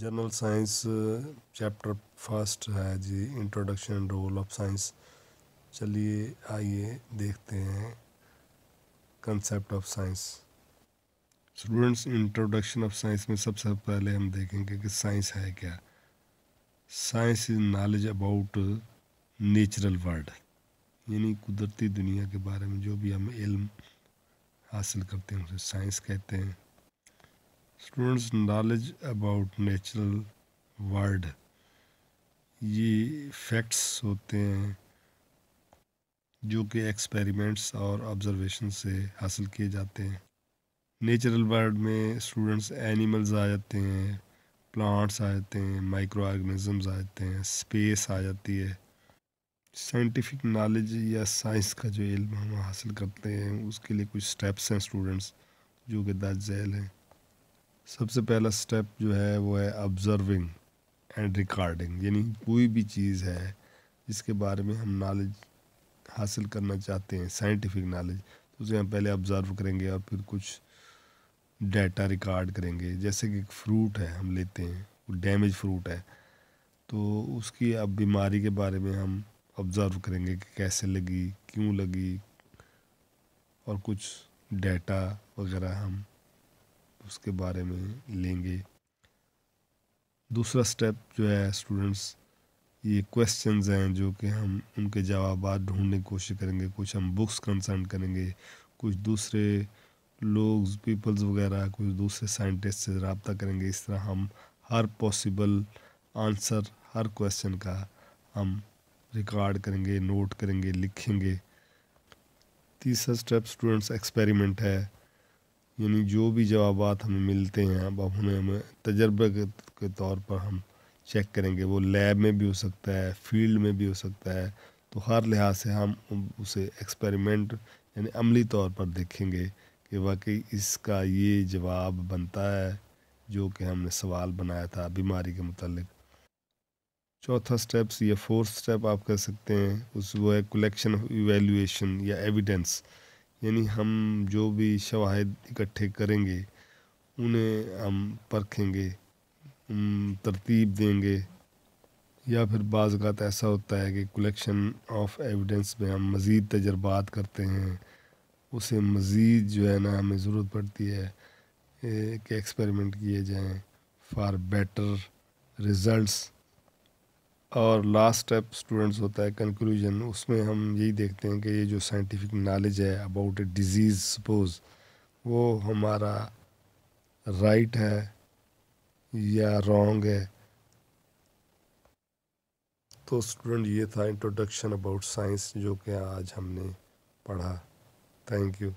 general science chapter first है जी introduction role of science चलिए आइए देखते हैं concept of science students introduction of science में सबसे पहले हम देखेंगे कि साइंस है क्या science is knowledge about natural world यानी कुदरती दुनिया के बारे में जो भी हम इल्म हासिल करते हैं उसे साइंस कहते हैं students knowledge about natural world ये फैक्ट्स होते हैं जो कि एक्सपेरिमेंट्स और ऑब्जर्वेशन से हासिल किए जाते हैं नेचुरल वर्ल्ड में स्टूडेंट्स एनिमल्स आ जाते हैं प्लांट्स आ जाते हैं माइक्रो ऑर्गेनिजम्स आ जाते हैं स्पेस आ जाती है साइंटिफिक नॉलेज या साइंस का जो इल्म हम हासिल करते हैं उसके लिए कुछ स्टेप्स हैं स्टूडेंट्स जो कि दर्ज झैल हैं सबसे पहला स्टेप जो है वो है ऑब्ज़र्विंग एंड रिकॉर्डिंग यानी कोई भी चीज़ है जिसके बारे में हम नॉलेज हासिल करना चाहते हैं साइंटिफिक नॉलेज तो उसे हम पहले ऑब्ज़र्व करेंगे और फिर कुछ डाटा रिकॉर्ड करेंगे जैसे कि फ्रूट है हम लेते हैं वो डैमेज फ्रूट है तो उसकी अब बीमारी के बारे में हम ऑब्ज़र्व करेंगे कि कैसे लगी क्यों लगी और कुछ डाटा वगैरह हम उसके बारे में लेंगे दूसरा स्टेप जो है स्टूडेंट्स ये क्वेश्चंस हैं जो कि हम उनके जवाब ढूंढने की कोशिश करेंगे कुछ हम बुक्स कंसल्ट करेंगे कुछ दूसरे लोग पीपल्स वगैरह कुछ दूसरे साइंटिस्ट से रबता करेंगे इस तरह हम हर पॉसिबल आंसर हर क्वेश्चन का हम रिकॉर्ड करेंगे नोट करेंगे लिखेंगे तीसरा स्टेप स्टूडेंट्स एक्सपेरिमेंट है यानी जो भी जवाब हमें मिलते हैं अब उन्हें हमें तजर्बे के, के तौर पर हम चेक करेंगे वो लैब में भी हो सकता है फील्ड में भी हो सकता है तो हर लिहाज से हम उसे एक्सपेरिमेंट यानी अमली तौर पर देखेंगे कि वाकई इसका ये जवाब बनता है जो कि हमने सवाल बनाया था बीमारी के मतलब चौथा स्टेप्स या फोर्थ स्टेप आप कह सकते हैं उस वो है कलेक्शन एवेल्यूशन या एविडेंस यानी हम जो भी शवाहद इकट्ठे करेंगे उन्हें हम परखेंगे तरतीब देंगे या फिर बाज़ ऐसा होता है कि कलेक्शन ऑफ एविडेंस में हम मज़ीद तजर्बात करते हैं उसे मज़ीद जो है ना हमें ज़रूरत पड़ती है कि एक्सपेरिमेंट किए जाएं फार बेटर रिज़ल्ट्स और लास्ट स्टेप स्टूडेंट्स होता है कंक्लूजन उसमें हम यही देखते हैं कि ये जो साइंटिफिक नॉलेज है अबाउट ए डिज़ीज़ सपोज वो हमारा राइट है या रॉन्ग है तो स्टूडेंट ये था इंट्रोडक्शन अबाउट साइंस जो कि आज हमने पढ़ा थैंक यू